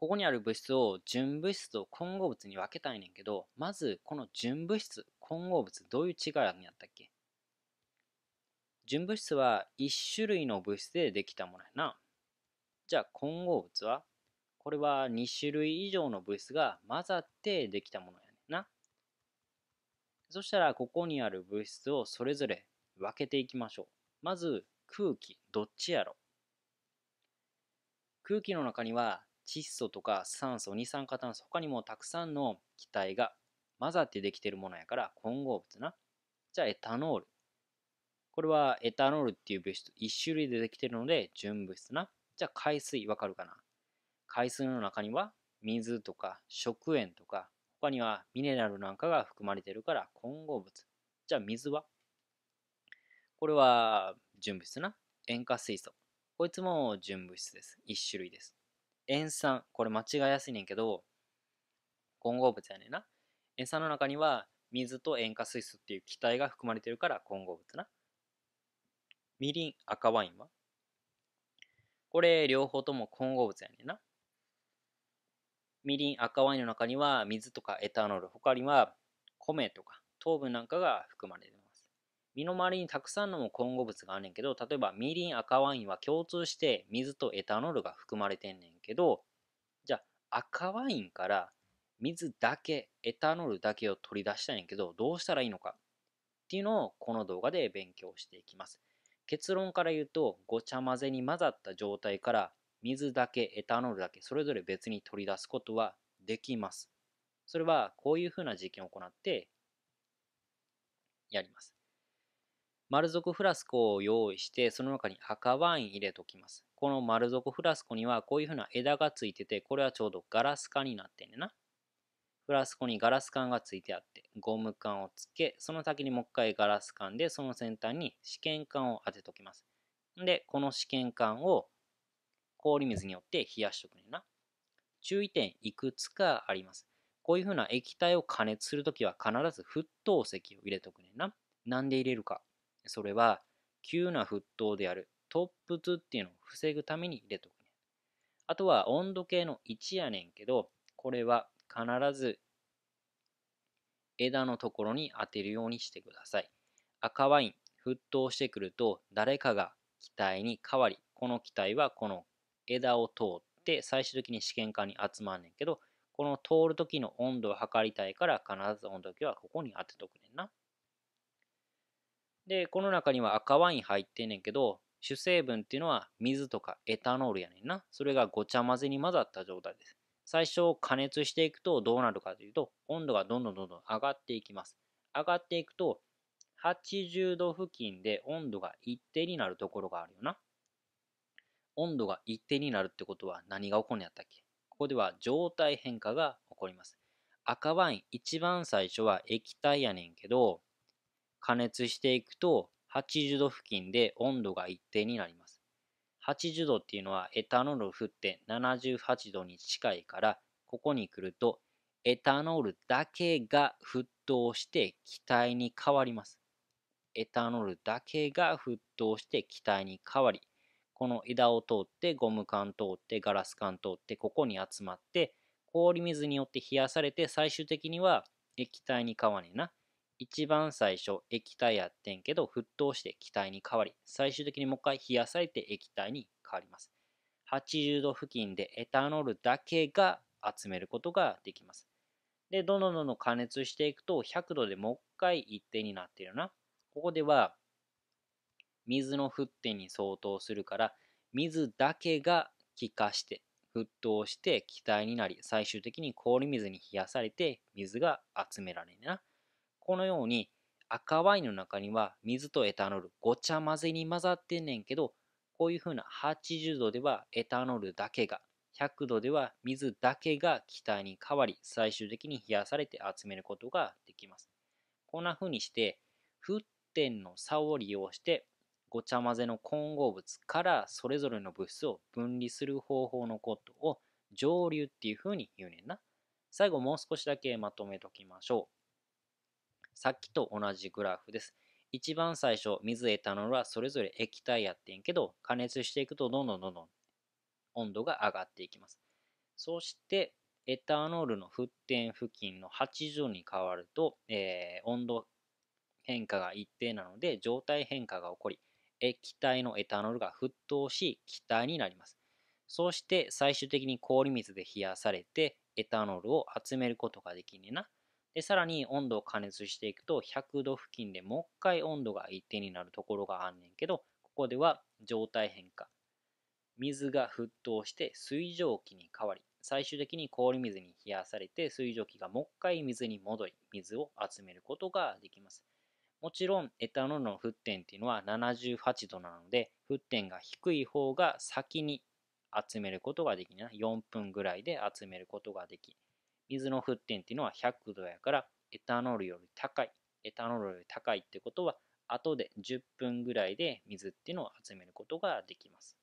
ここにある物質を純物質と混合物に分けたいねんけど、まずこの純物質、混合物、どういう違いあるんやったっけ純物質は1種類の物質でできたものやな。じゃあ混合物はこれは2種類以上の物質が混ざってできたものやねんな。そしたらここにある物質をそれぞれ分けていきましょう。まず空気、どっちやろ空気の中には窒素とか酸素二酸化炭素他にもたくさんの気体が混ざってできてるものやから混合物なじゃあエタノールこれはエタノールっていう物質1種類でできてるので純物質なじゃあ海水わかるかな海水の中には水とか食塩とか他にはミネラルなんかが含まれてるから混合物じゃあ水はこれは純物質な塩化水素こいつも純物質です1種類です塩酸、これ間違いやすいねんけど、混合物やねんな。塩酸の中には水と塩化水素っていう気体が含まれてるから混合物な。みりん、赤ワインはこれ両方とも混合物やねんな。みりん、赤ワインの中には水とかエタノール、他には米とか糖分なんかが含まれる。身の回りにたくさんの混合物があんねんけど例えばみりん赤ワインは共通して水とエタノールが含まれてんねんけどじゃあ赤ワインから水だけエタノールだけを取り出したいんやけどどうしたらいいのかっていうのをこの動画で勉強していきます結論から言うとごちゃ混ぜに混ざった状態から水だけエタノールだけそれぞれ別に取り出すことはできますそれはこういうふうな実験を行ってやります丸底フラスコを用意して、その中に赤ワイン入れときます。この丸底フラスコにはこういうふうな枝がついてて、これはちょうどガラス管になってんねんな。フラスコにガラス管がついてあって、ゴム管をつけ、その先にもう一回ガラス管で、その先端に試験管を当てときます。で、この試験管を氷水によって冷やしとくねんな。注意点いくつかあります。こういうふうな液体を加熱するときは必ず沸騰石を入れとくねんな。なんで入れるか。それは急な沸騰である突沸っていうのを防ぐために入れとくね。あとは温度計の1やねんけど、これは必ず枝のところに当てるようにしてください。赤ワイン、沸騰してくると誰かが気体に変わり、この気体はこの枝を通って最終的に試験管に集まんねんけど、この通る時の温度を測りたいから必ず温度計はここに当てとくねんな。で、この中には赤ワイン入ってんねんけど、主成分っていうのは水とかエタノールやねんな。それがごちゃ混ぜに混ざった状態です。最初加熱していくとどうなるかというと、温度がどんどんどんどん上がっていきます。上がっていくと、80度付近で温度が一定になるところがあるよな。温度が一定になるってことは何が起こるんやったっけここでは状態変化が起こります。赤ワイン一番最初は液体やねんけど、加熱していくと80度付近で温度が一定になります。80度っていうのはエタノールを振って78度に近いからここに来るとエタノールだけが沸騰して気体に変わります。エタノールだけが沸騰して気体に変わりこの枝を通ってゴム管通ってガラス管通ってここに集まって氷水によって冷やされて最終的には液体に変わねえな一番最初液体やってんけど沸騰して気体に変わり最終的にもう一回冷やされて液体に変わります80度付近でエタノールだけが集めることができますでどんどんどんどん加熱していくと100度でもう一回一定になってるなここでは水の沸点に相当するから水だけが気化して沸騰して気体になり最終的に氷水に冷やされて水が集められるなこのように赤ワインの中には水とエタノールごちゃ混ぜに混ざってんねんけどこういうふうな80度ではエタノールだけが100度では水だけが気体に変わり最終的に冷やされて集めることができますこんなふうにして沸点の差を利用してごちゃ混ぜの混合物からそれぞれの物質を分離する方法のことを蒸留っていうふうに言うねんな。最後もう少しだけまとめときましょう。さっきと同じグラフです。一番最初、水エタノールはそれぞれ液体やってんけど、加熱していくとどんどんどんどん温度が上がっていきます。そして、エタノールの沸点付近の80に変わると、えー、温度変化が一定なので、状態変化が起こり、液体のエタノールが沸騰し、気体になります。そして、最終的に氷水で冷やされて、エタノールを集めることができんねんな。で、さらに温度を加熱していくと100度付近でもう一回温度が一定になるところがあんねんけど、ここでは状態変化。水が沸騰して水蒸気に変わり、最終的に氷水に冷やされて水蒸気がもう一回水に戻り、水を集めることができます。もちろんエタノールの沸点っていうのは78度なので、沸点が低い方が先に集めることができない。4分ぐらいで集めることができ、水の沸点っていうのは100度やからエタノールより高いエタノールより高いってことは後で10分ぐらいで水っていうのを集めることができます